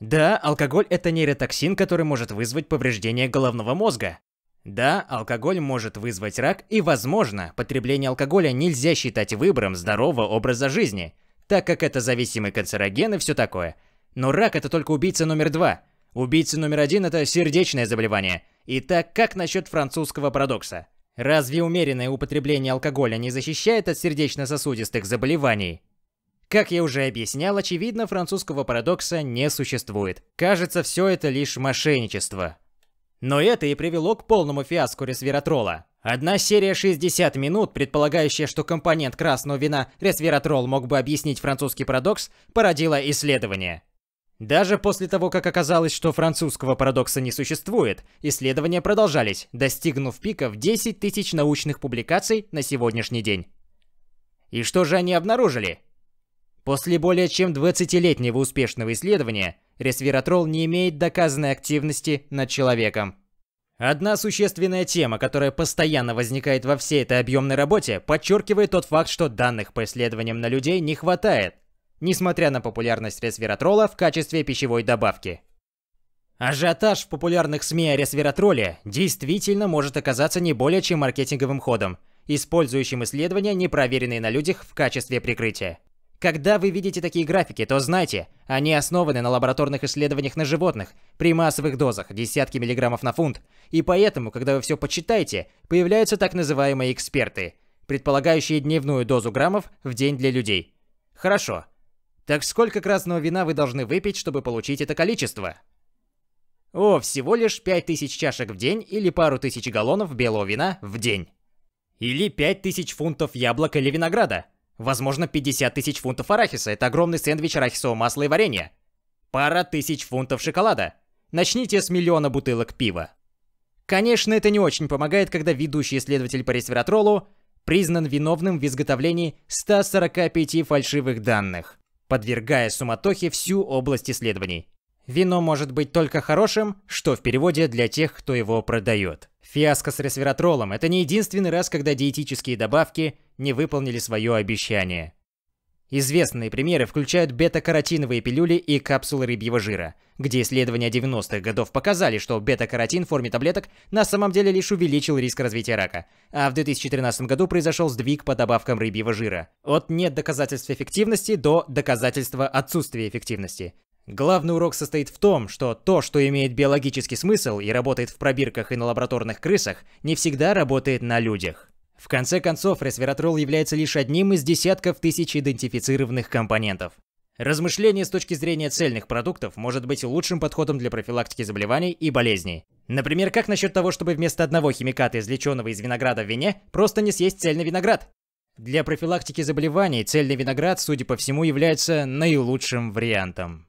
Да, алкоголь это нейротоксин, который может вызвать повреждение головного мозга. Да, алкоголь может вызвать рак и, возможно, потребление алкоголя нельзя считать выбором здорового образа жизни, так как это зависимый канцероген и все такое. Но рак это только убийца номер два. Убийца номер один это сердечное заболевание. Итак, как насчет французского парадокса? Разве умеренное употребление алкоголя не защищает от сердечно-сосудистых заболеваний? Как я уже объяснял, очевидно, французского парадокса не существует. Кажется, все это лишь мошенничество. Но это и привело к полному фиаско ресвератрола. Одна серия 60 минут, предполагающая, что компонент красного вина ресвератрол мог бы объяснить французский парадокс, породила исследование. Даже после того, как оказалось, что французского парадокса не существует, исследования продолжались, достигнув пика в 10 тысяч научных публикаций на сегодняшний день. И что же они обнаружили? После более чем 20-летнего успешного исследования, ресвератрол не имеет доказанной активности над человеком. Одна существенная тема, которая постоянно возникает во всей этой объемной работе, подчеркивает тот факт, что данных по исследованиям на людей не хватает, несмотря на популярность ресвератрола в качестве пищевой добавки. Ажиотаж в популярных СМИ о ресвератроле действительно может оказаться не более чем маркетинговым ходом, использующим исследования, не проверенные на людях в качестве прикрытия. Когда вы видите такие графики, то знайте, они основаны на лабораторных исследованиях на животных при массовых дозах десятки миллиграммов на фунт, и поэтому, когда вы все почитаете, появляются так называемые эксперты, предполагающие дневную дозу граммов в день для людей. Хорошо. Так сколько красного вина вы должны выпить, чтобы получить это количество? О, всего лишь 5000 чашек в день или пару тысяч галлонов белого вина в день. Или 5000 фунтов яблок или винограда – Возможно, 50 тысяч фунтов арахиса – это огромный сэндвич арахисового масла и варенья. Пара тысяч фунтов шоколада. Начните с миллиона бутылок пива. Конечно, это не очень помогает, когда ведущий исследователь по ресвератролу признан виновным в изготовлении 145 фальшивых данных, подвергая суматохе всю область исследований. Вино может быть только хорошим, что в переводе для тех, кто его продает. Фиаско с ресвератролом – это не единственный раз, когда диетические добавки не выполнили свое обещание. Известные примеры включают бета-каротиновые пилюли и капсулы рыбьего жира, где исследования 90-х годов показали, что бета-каротин в форме таблеток на самом деле лишь увеличил риск развития рака, а в 2013 году произошел сдвиг по добавкам рыбьего жира. От нет доказательств эффективности до доказательства отсутствия эффективности. Главный урок состоит в том, что то, что имеет биологический смысл и работает в пробирках и на лабораторных крысах, не всегда работает на людях. В конце концов, ресвератрол является лишь одним из десятков тысяч идентифицированных компонентов. Размышление с точки зрения цельных продуктов может быть лучшим подходом для профилактики заболеваний и болезней. Например, как насчет того, чтобы вместо одного химиката, извлеченного из винограда в вине, просто не съесть цельный виноград? Для профилактики заболеваний цельный виноград, судя по всему, является наилучшим вариантом.